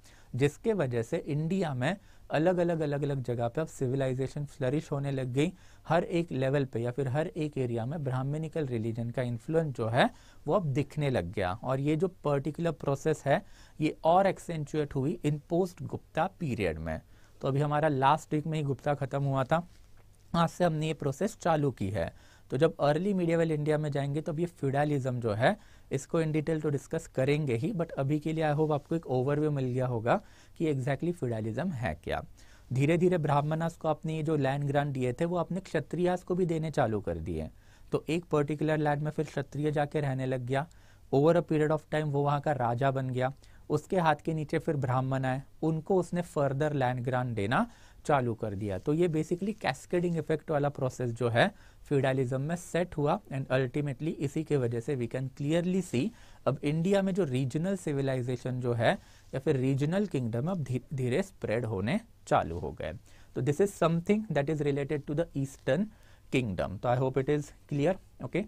जिसके वजह से इंडिया में अलग अलग अलग अलग जगह पे अब सिविलाइजेशन फ्लरिश होने लग गई हर एक लेवल पे या फिर हर एक एरिया में ब्राह्मणिकल रिलीजन का इन्फ्लुएंस जो है वो अब दिखने लग गया और ये जो पर्टिकुलर प्रोसेस है ये और एक्सेंचुएट हुई इन पोस्ट गुप्ता पीरियड में तो अभी हमारा लास्ट वीक में ही गुप्ता ख़त्म हुआ था आज से हमने ये प्रोसेस चालू की है तो जब अर्ली मीडियावल इंडिया में जाएंगे तो अब ये फ्यूडालिज्म जो है इसको इन डिटेल तो डिस्कस करेंगे ही बट अभी के लिए आई होप आपको एक ओवरव्यू मिल गया होगा कि एग्जैक्टली फ्यूडालिज्म है क्या धीरे धीरे ब्राह्मणास को अपने ये जो लैंड ग्रांट दिए थे वो अपने क्षत्रियास को भी देने चालू कर दिए तो एक पर्टिकुलर लैंड में फिर क्षत्रिय जाके रहने लग गया over a period of time वो वहाँ का राजा बन गया उसके हाथ के नीचे फिर ब्राह्मण आए उनको उसने फर्दर लैंड ग्रांट देना चालू कर दिया तो ये बेसिकली कैस्केडिंग इफेक्ट वाला प्रोसेस जो है फ्यूडालिज्म में सेट हुआ एंड अल्टीमेटली इसी के वजह से वी कैन क्लियरली सी अब इंडिया में जो रीजनल सिविलाइजेशन जो है या फिर रीजनल किंगडम अब धीरे स्प्रेड होने चालू हो गए तो this is something that is related to the eastern kingdom तो I hope it is clear okay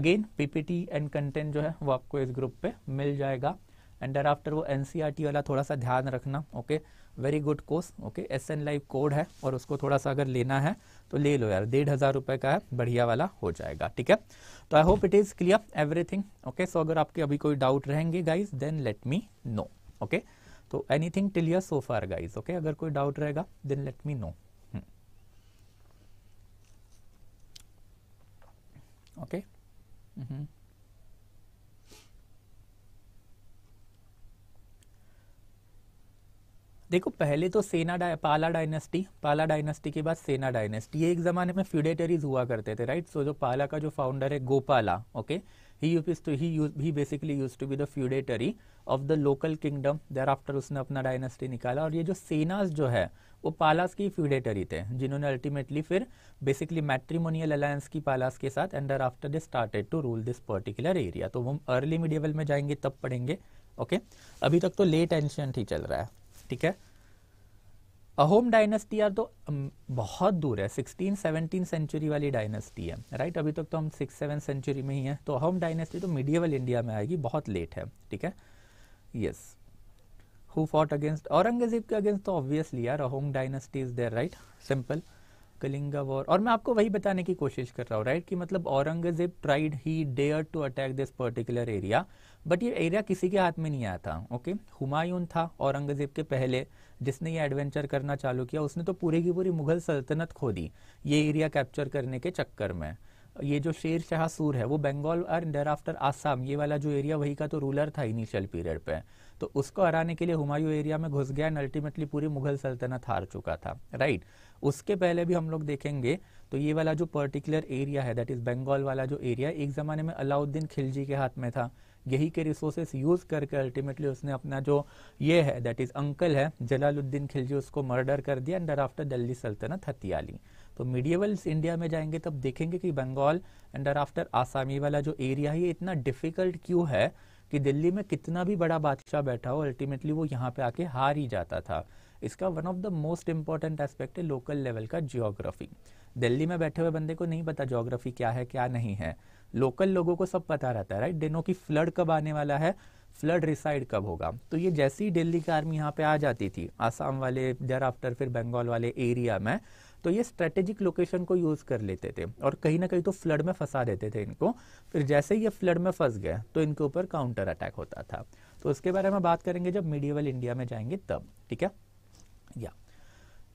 again PPT and content जो है वो आपको इस ग्रुप पे मिल जाएगा एंड डर आफ्टर वो एन e वाला थोड़ा सा ध्यान रखना okay very good course okay S N live code है और उसको थोड़ा सा अगर लेना है तो ले लो यार डेढ़ हज़ार रुपये का है बढ़िया वाला हो जाएगा ठीक है तो I hope it is clear everything okay so अगर आपके अभी कोई डाउट रहेंगे guys then let me know okay तो anything till here so far guys okay अगर कोई डाउट रहेगा then let me know okay देखो पहले तो सेना डा, पाला डायनेस्टी पाला डायनेस्टी के बाद सेना डायनेस्टी ये एक ज़माने में फ्यूडेटरीज हुआ करते थे राइट सो जो पाला का जो फाउंडर है Gopala okay he used to he used he basically used to be the feudatory of the local kingdom there after उसने अपना डायनेस्टी निकाला और ये जो सेनाज जो है वो पालास की फ्यूडेटरी थे जिन्होंने अल्टीमेटली फिर बेसिकली मैट्रीमोनियल अलायंस की पालास के साथ and there after they started to rule this particular area तो हम अर्ली मिडियवल में जाएंगे तब पढ़ेंगे ओके okay? अभी तक तो लेट एंशियंट ही चल रहा है ठीक है अहोम डायनेस्टी यार तो बहुत दूर है सिक्सटीन सेवनटीन सेंचुरी वाली डायनेस्टी है राइट अभी तक तो हम सिक्स सेवन सेंचुरी में ही है तो अहोम डायनेस्टी तो मिडियवल इंडिया में आएगी बहुत लेट है ठीक है yes who fought against Aurangzeb के अगेंस्ट तो ऑब्वियसली यार Ahom dynasty is there right simple Kalinga war और मैं आपको वही बताने की कोशिश कर रहा हूँ राइट कि मतलब Aurangzeb tried he dare to attack this particular area but ये एरिया किसी के हाथ में नहीं आया था ओके हुमायूं था औरंगजेब के पहले जिसने ये एडवेंचर करना चालू किया उसने तो पूरी की पूरी मुगल सल्तनत खो दी ये एरिया कैप्चर करने के चक्कर में ये जो शेर शाह सूर है वो बंगाल और डर आफ्टर आसाम ये वाला जो एरिया वही का तो रूलर था इनिशियल पीरियड पे तो उसको हराने के लिए हुमायूं एरिया में घुस गया एंड अल्टीमेटली पूरी मुगल सल्तनत हार चुका था राइट उसके पहले भी हम लोग देखेंगे तो ये वाला जो पर्टिकुलर एरिया है दैट इज़ बंगाल वाला जो एरिया एक ज़माने में अलाउद्दीन खिलजी के हाथ में था यही के रिसोर्सेस यूज़ करके अल्टीमेटली उसने अपना जो ये है दैट इज़ अंकल है जलालुद्दीन खिलजी उसको मर्डर कर दिया एंड आफ्टर दिल्ली सल्तनत हत्या ली तो मीडियवल इंडिया में जाएंगे तब देखेंगे कि बंगाल एंड आफ्टर आसामी वाला जो एरिया है ये इतना डिफिकल्ट क्यों है कि दिल्ली में कितना भी बड़ा बादशाह बैठा हो अल्टीमेटली वो यहाँ पे आके हार ही जाता था इसका one of the most important aspect है लोकल लेवल का जियोग्राफी दिल्ली में बैठे हुए बंदे को नहीं पता जोग्राफी क्या है क्या नहीं है लोकल लोगों को सब पता रहता है राइट दिनों की फ्लड कब आने वाला है फ्लड रिसाइड कब होगा तो ये जैसे ही दिल्ली की आर्मी यहाँ पे आ जाती थी आसाम वाले देर आफ्टर फिर बंगाल वाले एरिया में तो ये स्ट्रेटेजिक लोकेशन को यूज़ कर लेते थे और कहीं ना कहीं तो फ्लड में फंसा देते थे इनको फिर जैसे ही ये फ्लड में फंस गए तो इनके ऊपर काउंटर अटैक होता था तो उसके बारे में बात करेंगे जब मीडियवल इंडिया में जाएंगे तब ठीक है या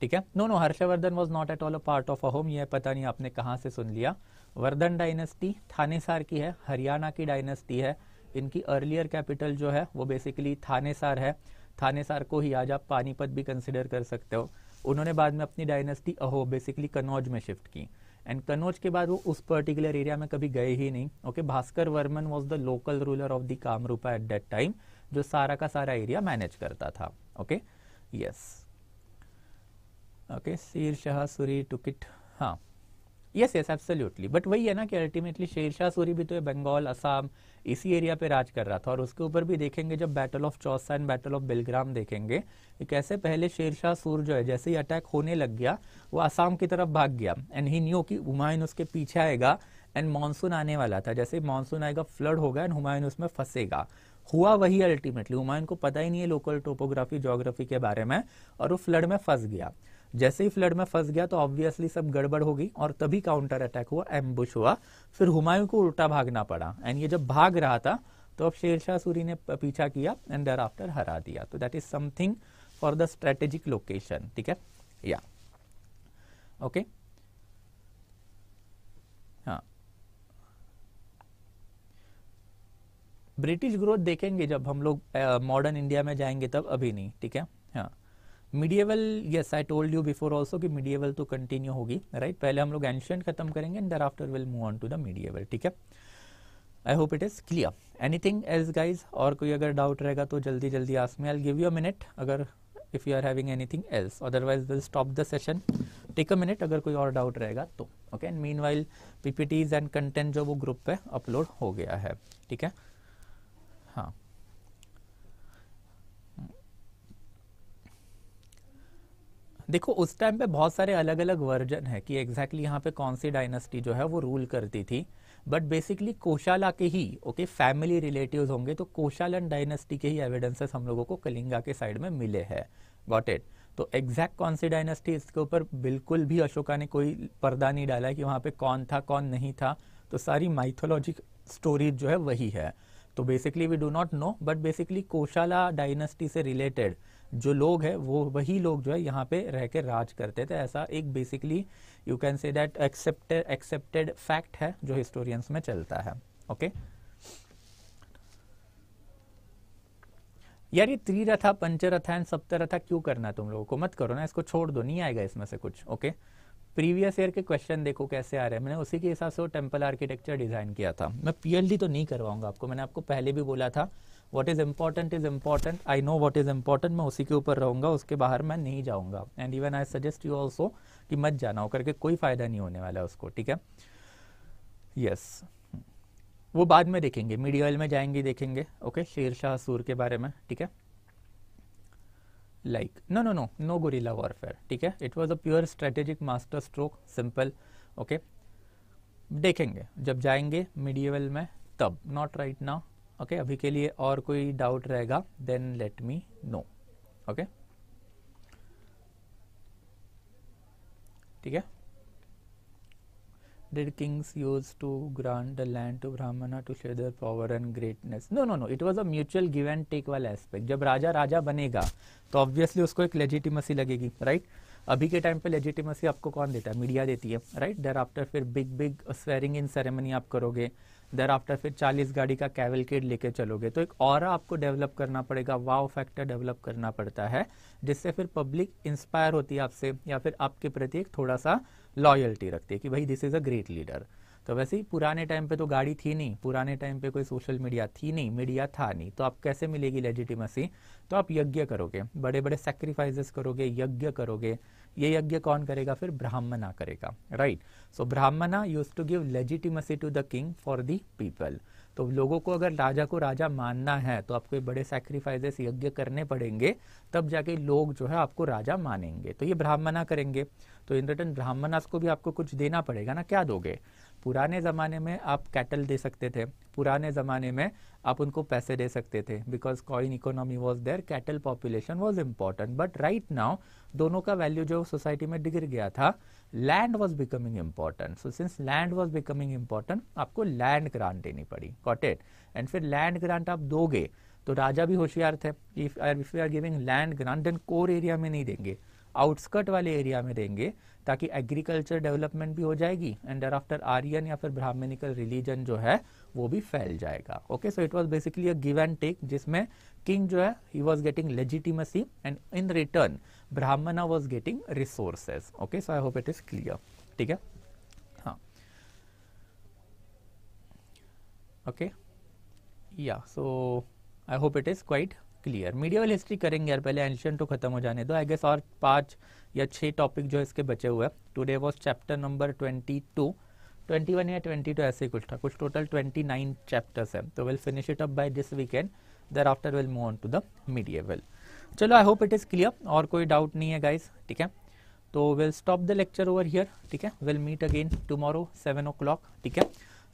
ठीक है no no Harshavardhan was not at all a part of Ahom यह पता नहीं आपने कहाँ से सुन लिया वर्धन डायनेस्टी थानेसार की है हरियाणा की डायनेस्टी है इनकी अर्लियर कैपिटल जो है वो बेसिकली थानेसार है थानेसार को ही आज आप पानीपत भी कंसिडर कर सकते हो उन्होंने बाद में अपनी डायनेस्टी अहो बेसिकली कनौज में शिफ्ट की एंड कनौज के बाद वो उस पर्टिकुलर एरिया में कभी गए ही नहीं okay Bhaskar Varman was the local ruler of the Kamarupa at that time जो सारा का सारा एरिया मैनेज करता था okay yes okay Sher Shah Suri टुकिट हाँ यस यस एब्सोल्युटली बट वही है ना कि अल्टीमेटली शेर शाह सूरी भी तो बंगाल असम इसी एरिया पे राज कर रहा था और उसके ऊपर भी देखेंगे जब battle of Chausa and battle of Bilgram देखेंगे कैसे पहले शेर शाह सूर जो है जैसे ही अटैक होने लग गया वो असम की तरफ भाग गया एंड ही न्यू कि हुमायून उसके पीछे आएगा एंड मानसून आने वाला था जैसे मानसून आएगा फ्लड होगा एंड हुमायून उसमें फंसेगा हुआ वही अल्टीमेटली हुमायून को पता ही नहीं है लोकल टोपोग्राफी जोग्राफी के बारे में और वो फ्लड में फंस गया जैसे ही फ्लड में फंस गया तो ऑब्वियसली सब गड़बड़ हो गई और तभी काउंटर अटैक हुआ एम्बुश हुआ फिर हुमायूं को उल्टा भागना पड़ा एंड ये जब भाग रहा था तो अब शेरशाह सूरी ने पीछा किया एंड देर आफ्टर हरा दिया तो that is something for the strategic location ठीक है या ओके हाँ ब्रिटिश ग्रोथ देखेंगे जब हम लोग मॉडर्न इंडिया में जाएंगे तब अभी नहीं ठीक है medieval yes I told you before also कि मीडियवल तो कंटिन्यू होगी राइट right? पहले हम लोग एंशियंट खत्म करेंगे and there after will move on to the medieval ठीक है I hope it is clear anything as guys और कोई अगर डाउट रहेगा तो जल्दी जल्दी आस में I give you a minute अगर if you are having anything else otherwise will stop the session take a minute अगर कोई और डाउट रहेगा तो okay and meanwhile PPTs and content जो वो ग्रुप पे अपलोड हो गया है ठीक है हाँ देखो उस टाइम पे बहुत सारे अलग अलग वर्जन है कि एग्जैक्टली exactly यहाँ पे कौन सी डायनेस्टी जो है वो रूल करती थी बट बेसिकली कोशाला के ही ओके फैमिली रिलेटिव होंगे तो कोशालन डायनेस्टी के ही एविडेंसेस हम लोगों को कलिंगा के साइड में मिले हैं गॉट इट तो एग्जैक्ट कौन सी डायनेस्टी इसके ऊपर बिल्कुल भी अशोका ने कोई पर्दा नहीं डाला कि वहाँ पे कौन था कौन नहीं था तो सारी माइथोलॉजिक स्टोरीज जो है वही है तो basically we do not know but basically Kosala dynasty से रिलेटेड जो लोग हैं वो वही लोग जो है यहाँ पे रह कर राज करते थे ऐसा एक basically you can say that accepted accepted fact है जो हिस्टोरियंस में चलता है ओके यार ये त्रिरथा पंचरथा एंड सप्तरथा क्यों करना तुम लोगों को मत करो ना इसको छोड़ दो नहीं आएगा इसमें से कुछ ओके प्रीवियस ईयर के क्वेश्चन देखो कैसे आ रहे हैं मैंने उसी के हिसाब से वो टेम्पल आर्किटेक्चर डिज़ाइन किया था मैं पीएलडी तो नहीं करवाऊंगा आपको मैंने आपको पहले भी बोला था what is important is important I know what is important मैं उसी के ऊपर रहूँगा उसके बाहर मैं नहीं जाऊँगा and even I suggest you also कि मत जाना हो करके कोई फ़ायदा नहीं होने वाला है उसको ठीक है यस yes. वो बाद में देखेंगे मीडिया में जाएंगे देखेंगे ओके शेर शाह सूर के बारे में ठीक है like no no no no guerrilla warfare ठीक है it was a pure strategic master stroke simple okay देखेंगे जब जाएंगे मिडियवल में तब not right now okay okay, अभी के लिए और कोई डाउट रहेगा then let me know okay ठीक है did kings use to grant the land to Brahmana to share their power and greatness no no no it was a mutual give and take वाला एस्पेक्ट जब राजा राजा बनेगा तो ऑब्वियसली उसको एक लेजिटिमेसी लगेगी राइट right? अभी के टाइम पे लेजिटिमेसी आपको कौन देता है मीडिया देती है राइट देर आफ्टर फिर big big swearing in ceremony आप करोगे देर आफ्टर फिर 40 गाड़ी का कैवलकेड लेके चलोगे तो एक और आपको डेवलप करना पड़ेगा वाव फैक्टर डेवलप करना पड़ता है जिससे फिर पब्लिक इंस्पायर होती है आपसे या फिर आपके प्रति एक थोड़ा सा लॉयल्टी रखती है कि भाई this is a great leader तो वैसे ही पुराने टाइम पे तो गाड़ी थी नहीं पुराने टाइम पे कोई सोशल मीडिया थी नहीं मीडिया था नहीं तो आप कैसे मिलेगी लेजिटिमेसी तो आप यज्ञ करोगे बड़े बड़े सेक्रीफाइसेस करोगे यज्ञ करोगे ये यज्ञ कौन करेगा फिर ब्राह्मणा करेगा right so Brahmana use to give legitimacy to the king for the people तो लोगों को अगर राजा को राजा मानना है तो आपको बड़े सैक्रिफाइसेस यज्ञ करने पड़ेंगे तब जाके लोग जो है आपको राजा मानेंगे तो ये ब्राह्मणा करेंगे तो इन रिटर्न ब्राह्मणास को भी आपको कुछ देना पड़ेगा ना क्या दोगे पुराने ज़माने में आप कैटल दे सकते थे पुराने ज़माने में आप उनको पैसे दे सकते थे because coin economy was there cattle population was important but right now दोनों का वैल्यू जो सोसाइटी में डिगिर गया था land was becoming important so since land was becoming important आपको लैंड ग्रांट देनी पड़ी कॉट इट एंड फिर लैंड ग्रांट आप दोगे तो राजा भी होशियार थे if if you are giving land grant then core area में नहीं देंगे आउटस्कर्ट वाले एरिया में देंगे ताकि एग्रीकल्चर डेवलपमेंट भी हो जाएगी एंड डर आफ्टर आर्यन या फिर ब्राह्मणिकल रिलीजन जो है वो भी फैल जाएगा okay so it was basically a give and take जिसमें किंग जो है ही was getting legitimacy and in return Brahmana was getting resources okay so I hope it is clear ठीक है हाँ ओके या so I hope it is quite clear medieval history करेंगे यार पहले एंशियन तो खत्म हो जाने दो आई गेस और पांच या छः टॉपिक जो इसके बचे हुए हैं today was chapter number twenty two twenty one या ट्वेंटी टू ऐसे ही कुछ था कुछ टोटल ट्वेंटी नाइन चैप्टर्स हैं तो will finish it up by this weekend thereafter will move on to the will चलो I hope it is clear और कोई डाउट नहीं है गाइज ठीक है तो will stop the lecture over here ठीक है will meet again tomorrow seven o'clock ठीक है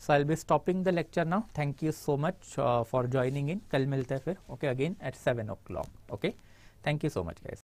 so I be stopping the lecture now thank you so much for joining in कल मिलते हैं फिर okay again eight seven o'clock okay thank you so much guys